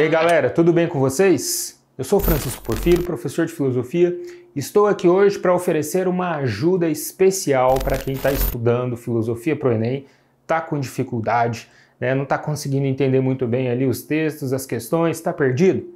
E aí galera, tudo bem com vocês? Eu sou Francisco Porfírio, professor de filosofia, estou aqui hoje para oferecer uma ajuda especial para quem está estudando filosofia para o Enem, está com dificuldade, né? não está conseguindo entender muito bem ali os textos, as questões, está perdido.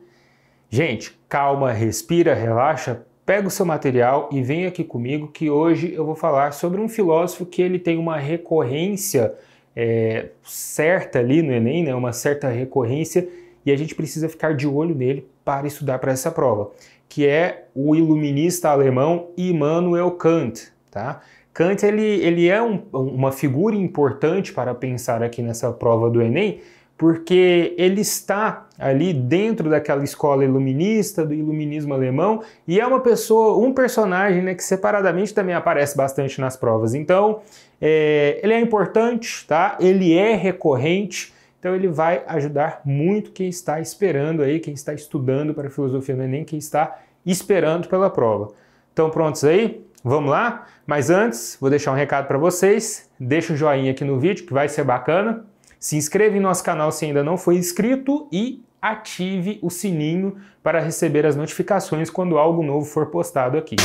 Gente, calma, respira, relaxa, pega o seu material e vem aqui comigo que hoje eu vou falar sobre um filósofo que ele tem uma recorrência é, certa ali no Enem, né? uma certa recorrência e a gente precisa ficar de olho nele para estudar para essa prova, que é o iluminista alemão Immanuel Kant. Tá? Kant ele, ele é um, uma figura importante para pensar aqui nessa prova do Enem, porque ele está ali dentro daquela escola iluminista, do iluminismo alemão, e é uma pessoa, um personagem né, que separadamente também aparece bastante nas provas. Então, é, ele é importante, tá? ele é recorrente, então ele vai ajudar muito quem está esperando aí, quem está estudando para filosofia do Enem, é quem está esperando pela prova. Então prontos aí? Vamos lá? Mas antes, vou deixar um recado para vocês. Deixa o um joinha aqui no vídeo que vai ser bacana. Se inscreve em nosso canal se ainda não foi inscrito e ative o sininho para receber as notificações quando algo novo for postado aqui.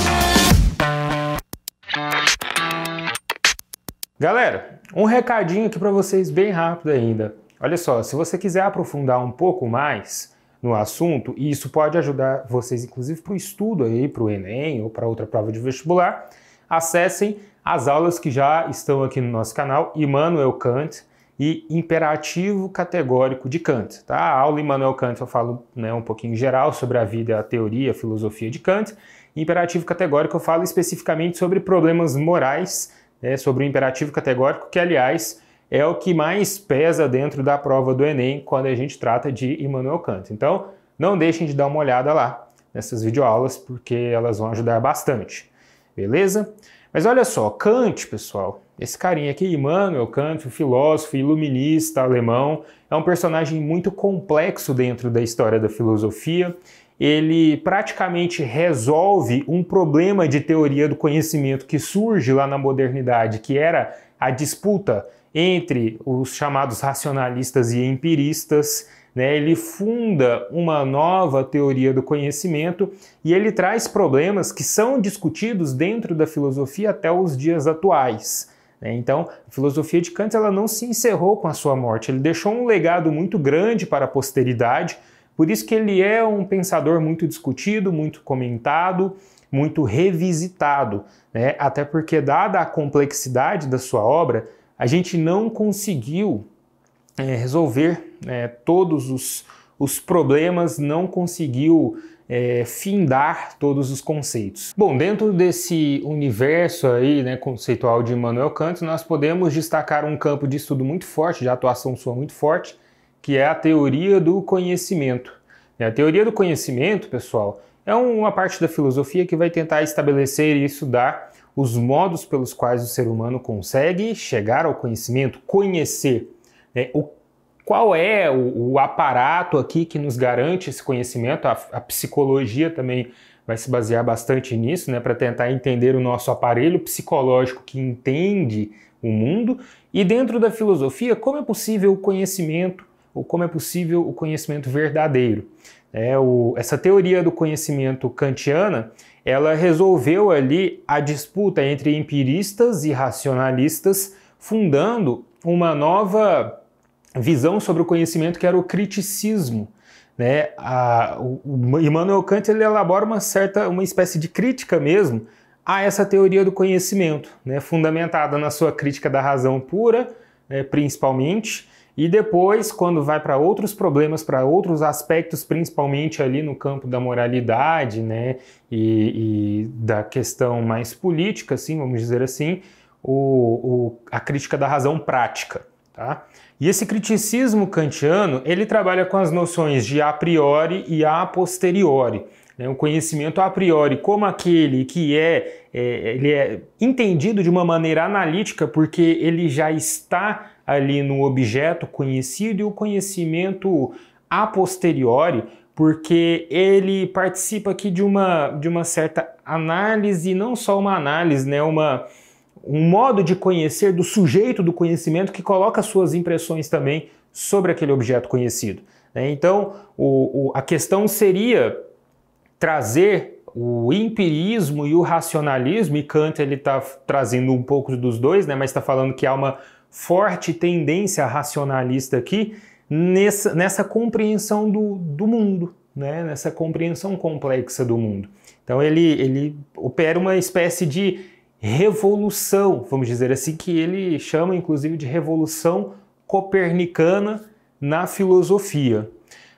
Galera, um recadinho aqui para vocês bem rápido ainda. Olha só, se você quiser aprofundar um pouco mais no assunto, e isso pode ajudar vocês, inclusive, para o estudo aí, para o Enem ou para outra prova de vestibular, acessem as aulas que já estão aqui no nosso canal, Immanuel Kant e Imperativo Categórico de Kant. Tá? A aula Immanuel Kant eu falo né, um pouquinho geral sobre a vida, a teoria, a filosofia de Kant. Imperativo Categórico eu falo especificamente sobre problemas morais, né, sobre o imperativo categórico, que, aliás, é o que mais pesa dentro da prova do Enem quando a gente trata de Immanuel Kant. Então, não deixem de dar uma olhada lá nessas videoaulas, porque elas vão ajudar bastante. Beleza? Mas olha só, Kant, pessoal, esse carinha aqui, Immanuel Kant, o filósofo iluminista alemão, é um personagem muito complexo dentro da história da filosofia. Ele praticamente resolve um problema de teoria do conhecimento que surge lá na modernidade, que era a disputa entre os chamados racionalistas e empiristas. Né? Ele funda uma nova teoria do conhecimento e ele traz problemas que são discutidos dentro da filosofia até os dias atuais. Né? Então, a filosofia de Kant ela não se encerrou com a sua morte, ele deixou um legado muito grande para a posteridade, por isso que ele é um pensador muito discutido, muito comentado, muito revisitado, né? até porque, dada a complexidade da sua obra, a gente não conseguiu é, resolver é, todos os, os problemas, não conseguiu é, findar todos os conceitos. Bom, dentro desse universo aí, né, conceitual de Immanuel Kant, nós podemos destacar um campo de estudo muito forte, de atuação sua muito forte, que é a teoria do conhecimento. A teoria do conhecimento, pessoal, é uma parte da filosofia que vai tentar estabelecer e estudar os modos pelos quais o ser humano consegue chegar ao conhecimento, conhecer né, o qual é o, o, aparato aqui que nos garante esse conhecimento? A, a psicologia também vai se basear bastante nisso, né, para tentar entender o nosso aparelho psicológico que entende o mundo. E dentro da filosofia, como é possível o conhecimento, ou como é possível o conhecimento verdadeiro? É o, essa teoria do conhecimento kantiana, ela resolveu ali a disputa entre empiristas e racionalistas, fundando uma nova visão sobre o conhecimento que era o criticismo. Né? A, o Immanuel Kant ele elabora uma certa, uma espécie de crítica mesmo a essa teoria do conhecimento, né? fundamentada na sua crítica da razão pura, né? principalmente, e depois, quando vai para outros problemas, para outros aspectos, principalmente ali no campo da moralidade, né, e, e da questão mais política, assim, vamos dizer assim, o, o, a crítica da razão prática, tá? E esse criticismo kantiano, ele trabalha com as noções de a priori e a posteriori. Né? O conhecimento a priori, como aquele que é, é, ele é entendido de uma maneira analítica, porque ele já está ali no objeto conhecido e o conhecimento a posteriori, porque ele participa aqui de uma, de uma certa análise, não só uma análise, né, uma, um modo de conhecer do sujeito do conhecimento que coloca suas impressões também sobre aquele objeto conhecido. Né? Então, o, o, a questão seria trazer o empirismo e o racionalismo, e Kant ele está trazendo um pouco dos dois, né, mas está falando que há uma forte tendência racionalista aqui nessa, nessa compreensão do, do mundo, né? nessa compreensão complexa do mundo. Então ele, ele opera uma espécie de revolução, vamos dizer assim, que ele chama inclusive de revolução copernicana na filosofia.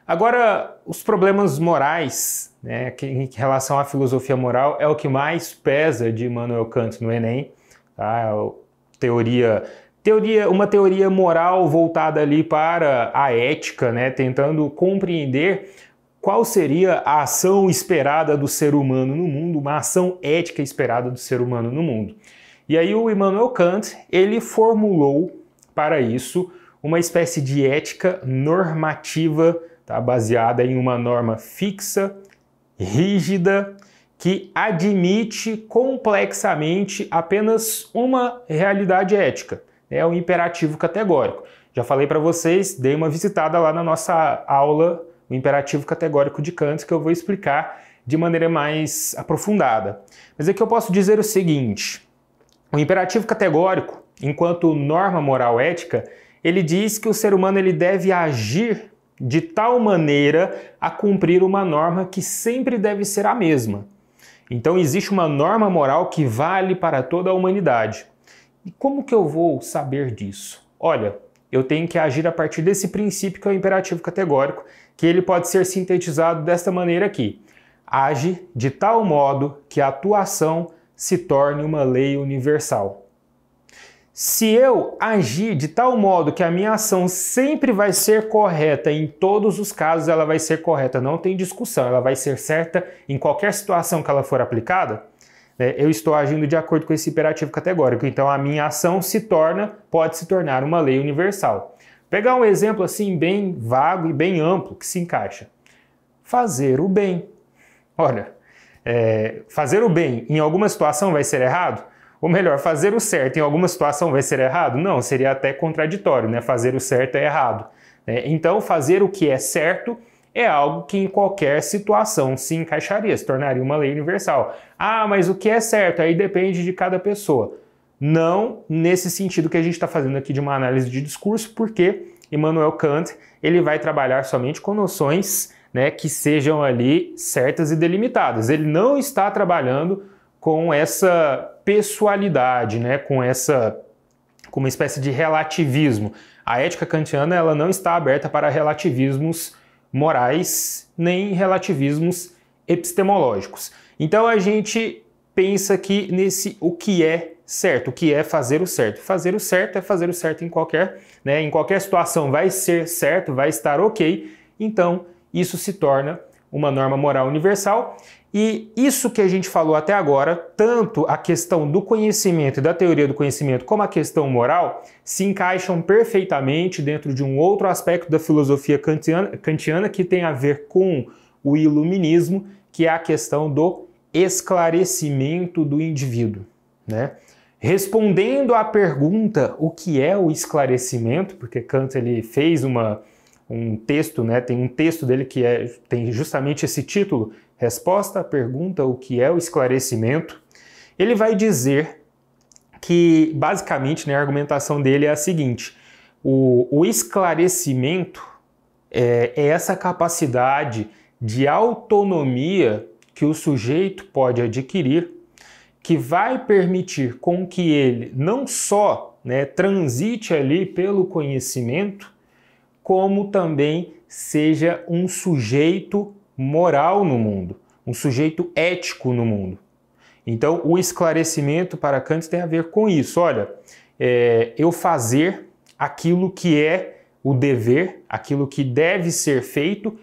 Agora, os problemas morais, né, em relação à filosofia moral, é o que mais pesa de Immanuel Kant no Enem. Tá? A é teoria Teoria, uma teoria moral voltada ali para a ética, né, tentando compreender qual seria a ação esperada do ser humano no mundo, uma ação ética esperada do ser humano no mundo. E aí o Immanuel Kant, ele formulou para isso uma espécie de ética normativa, tá? baseada em uma norma fixa, rígida, que admite complexamente apenas uma realidade ética é o imperativo categórico. Já falei para vocês, dei uma visitada lá na nossa aula, o imperativo categórico de Kant, que eu vou explicar de maneira mais aprofundada. Mas aqui eu posso dizer o seguinte: o imperativo categórico, enquanto norma moral ética, ele diz que o ser humano ele deve agir de tal maneira a cumprir uma norma que sempre deve ser a mesma. Então existe uma norma moral que vale para toda a humanidade. E como que eu vou saber disso? Olha, eu tenho que agir a partir desse princípio que é o imperativo categórico, que ele pode ser sintetizado desta maneira aqui. Age de tal modo que a tua ação se torne uma lei universal. Se eu agir de tal modo que a minha ação sempre vai ser correta, em todos os casos ela vai ser correta, não tem discussão, ela vai ser certa em qualquer situação que ela for aplicada, né, eu estou agindo de acordo com esse imperativo categórico. Então a minha ação se torna, pode se tornar uma lei universal. Pegar um exemplo assim bem vago e bem amplo que se encaixa. Fazer o bem. Olha, é, fazer o bem em alguma situação vai ser errado? Ou melhor, fazer o certo em alguma situação vai ser errado? Não, seria até contraditório, né? Fazer o certo é errado. Né? Então, fazer o que é certo é algo que em qualquer situação se encaixaria, se tornaria uma lei universal. Ah, mas o que é certo? Aí depende de cada pessoa. Não nesse sentido que a gente está fazendo aqui de uma análise de discurso, porque Immanuel Kant ele vai trabalhar somente com noções né, que sejam ali certas e delimitadas. Ele não está trabalhando com essa pessoalidade, né, com essa com uma espécie de relativismo. A ética kantiana ela não está aberta para relativismos morais nem relativismos epistemológicos. Então a gente pensa aqui nesse o que é certo, o que é fazer o certo. Fazer o certo é fazer o certo em qualquer, né, em qualquer situação vai ser certo, vai estar ok. Então isso se torna uma norma moral universal e isso que a gente falou até agora, tanto a questão do conhecimento e da teoria do conhecimento, como a questão moral, se encaixam perfeitamente dentro de um outro aspecto da filosofia kantiana, kantiana que tem a ver com o iluminismo, que é a questão do esclarecimento do indivíduo. Né? Respondendo à pergunta o que é o esclarecimento, porque Kant ele fez uma um texto, né? Tem um texto dele que é, tem justamente esse título: Resposta à pergunta o que é o esclarecimento. Ele vai dizer que basicamente, né, a argumentação dele é a seguinte: o, o esclarecimento é, é essa capacidade de autonomia que o sujeito pode adquirir, que vai permitir com que ele não só né, transite ali pelo conhecimento, como também seja um sujeito moral no mundo, um sujeito ético no mundo. Então, o esclarecimento para Kant tem a ver com isso. Olha, é, eu fazer aquilo que é o dever, aquilo que deve ser feito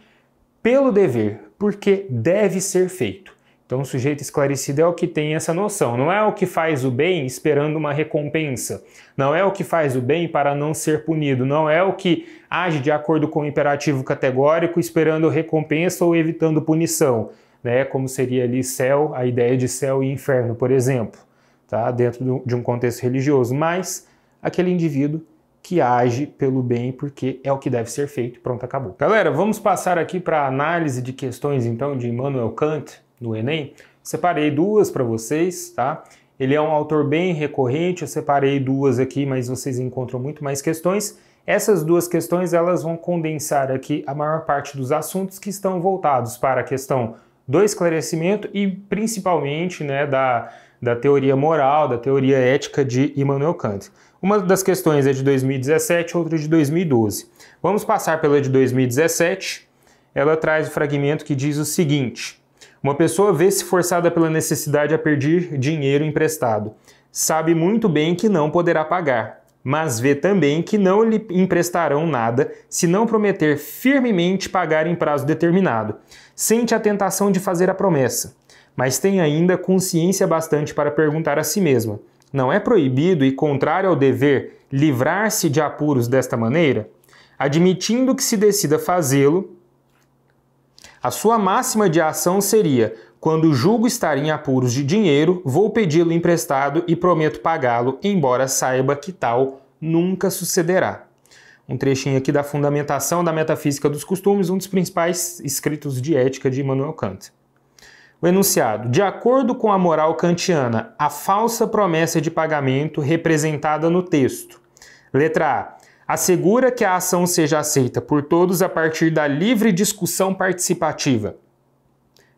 pelo dever, porque deve ser feito. Então, o sujeito esclarecido é o que tem essa noção. Não é o que faz o bem esperando uma recompensa. Não é o que faz o bem para não ser punido. Não é o que age de acordo com o imperativo categórico esperando recompensa ou evitando punição. Né? Como seria ali céu, a ideia de céu e inferno, por exemplo, tá? dentro de um contexto religioso. Mas aquele indivíduo que age pelo bem porque é o que deve ser feito. Pronto, acabou. Galera, vamos passar aqui para a análise de questões então de Immanuel Kant no Enem. Separei duas para vocês, tá? Ele é um autor bem recorrente, eu separei duas aqui, mas vocês encontram muito mais questões. Essas duas questões elas vão condensar aqui a maior parte dos assuntos que estão voltados para a questão do esclarecimento e principalmente né, da, da teoria moral, da teoria ética de Immanuel Kant. Uma das questões é de 2017, outra de 2012. Vamos passar pela de 2017. Ela traz o fragmento que diz o seguinte: uma pessoa vê-se forçada pela necessidade a pedir dinheiro emprestado. Sabe muito bem que não poderá pagar, mas vê também que não lhe emprestarão nada se não prometer firmemente pagar em prazo determinado. Sente a tentação de fazer a promessa, mas tem ainda consciência bastante para perguntar a si mesma: não é proibido e contrário ao dever livrar-se de apuros desta maneira? Admitindo que se decida fazê-lo, a sua máxima de ação seria: quando julgo estar em apuros de dinheiro, vou pedi-lo emprestado e prometo pagá-lo, embora saiba que tal nunca sucederá. Um trechinho aqui da Fundamentação da Metafísica dos Costumes, um dos principais escritos de ética de Immanuel Kant. O enunciado: De acordo com a moral kantiana, a falsa promessa de pagamento representada no texto. Letra A assegura que a ação seja aceita por todos a partir da livre discussão participativa.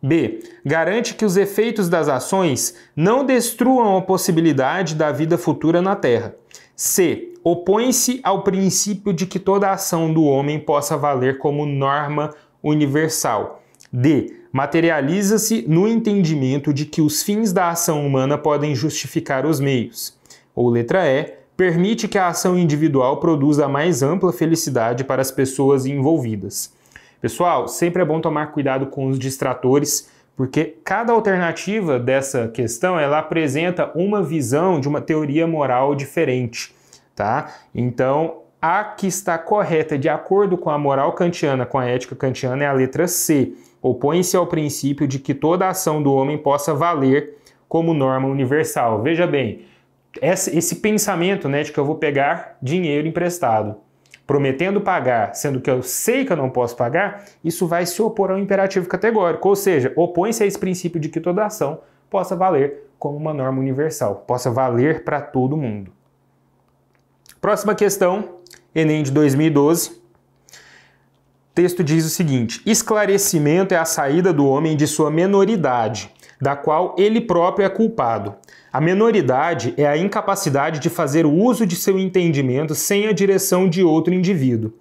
B. Garante que os efeitos das ações não destruam a possibilidade da vida futura na Terra. C. Opõe-se ao princípio de que toda ação do homem possa valer como norma universal. D. Materializa-se no entendimento de que os fins da ação humana podem justificar os meios. Ou letra E permite que a ação individual produza a mais ampla felicidade para as pessoas envolvidas. Pessoal, sempre é bom tomar cuidado com os distratores, porque cada alternativa dessa questão ela apresenta uma visão de uma teoria moral diferente, tá? Então, a que está correta de acordo com a moral kantiana, com a ética kantiana, é a letra C. Opõe-se ao princípio de que toda ação do homem possa valer como norma universal. Veja bem, esse pensamento né, de que eu vou pegar dinheiro emprestado, prometendo pagar, sendo que eu sei que eu não posso pagar, isso vai se opor ao imperativo categórico, ou seja, opõe-se a esse princípio de que toda ação possa valer como uma norma universal, possa valer para todo mundo. Próxima questão, Enem de 2012. O texto diz o seguinte: esclarecimento é a saída do homem de sua menoridade da qual ele próprio é culpado. A menoridade é a incapacidade de fazer o uso de seu entendimento sem a direção de outro indivíduo.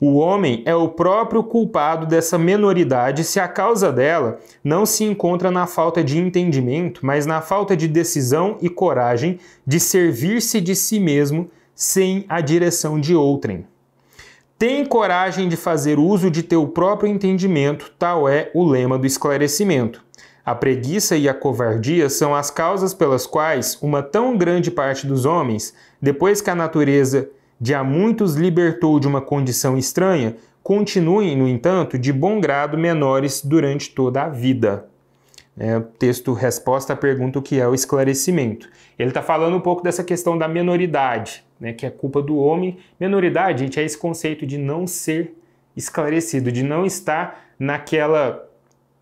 O homem é o próprio culpado dessa menoridade se a causa dela não se encontra na falta de entendimento, mas na falta de decisão e coragem de servir-se de si mesmo sem a direção de outrem. Tem coragem de fazer uso de teu próprio entendimento, tal é o lema do esclarecimento. A preguiça e a covardia são as causas pelas quais uma tão grande parte dos homens, depois que a natureza de há muitos libertou de uma condição estranha, continuem, no entanto, de bom grado menores durante toda a vida. É, texto resposta à pergunta o que é o esclarecimento. Ele está falando um pouco dessa questão da menoridade, né, que é culpa do homem. Menoridade, gente, é esse conceito de não ser esclarecido, de não estar naquela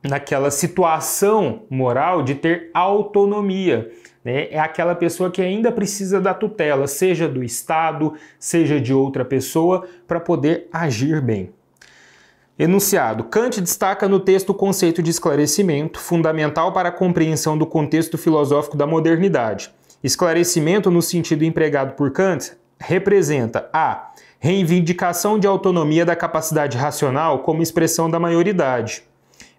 naquela situação moral de ter autonomia. Né? É aquela pessoa que ainda precisa da tutela, seja do Estado, seja de outra pessoa, para poder agir bem. Enunciado. Kant destaca no texto o conceito de esclarecimento, fundamental para a compreensão do contexto filosófico da modernidade. Esclarecimento, no sentido empregado por Kant, representa a reivindicação de autonomia da capacidade racional como expressão da maioridade,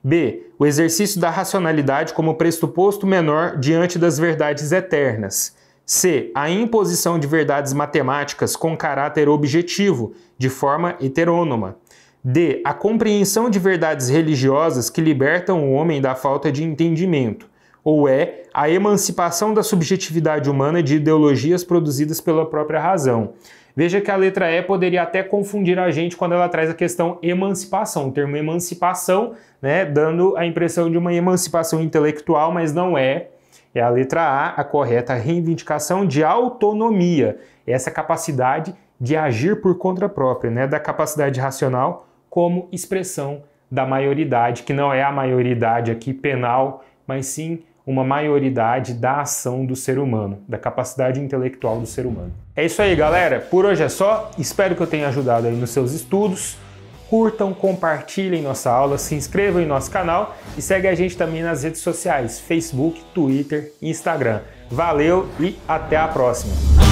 B. O exercício da racionalidade como pressuposto menor diante das verdades eternas. C. A imposição de verdades matemáticas com caráter objetivo, de forma heterônoma. D. A compreensão de verdades religiosas que libertam o homem da falta de entendimento. Ou E. É, a emancipação da subjetividade humana de ideologias produzidas pela própria razão. Veja que a letra E poderia até confundir a gente quando ela traz a questão emancipação, o termo emancipação, né, dando a impressão de uma emancipação intelectual, mas não é. É a letra A, a correta reivindicação de autonomia, é essa capacidade de agir por conta própria, né, da capacidade racional como expressão da maioridade, que não é a maioridade aqui penal, mas sim uma maioridade da ação do ser humano, da capacidade intelectual do ser humano. É isso aí, galera. Por hoje é só. Espero que eu tenha ajudado aí nos seus estudos. Curtam, compartilhem nossa aula, se inscrevam em nosso canal e segue a gente também nas redes sociais: Facebook, Twitter e Instagram. Valeu e até a próxima!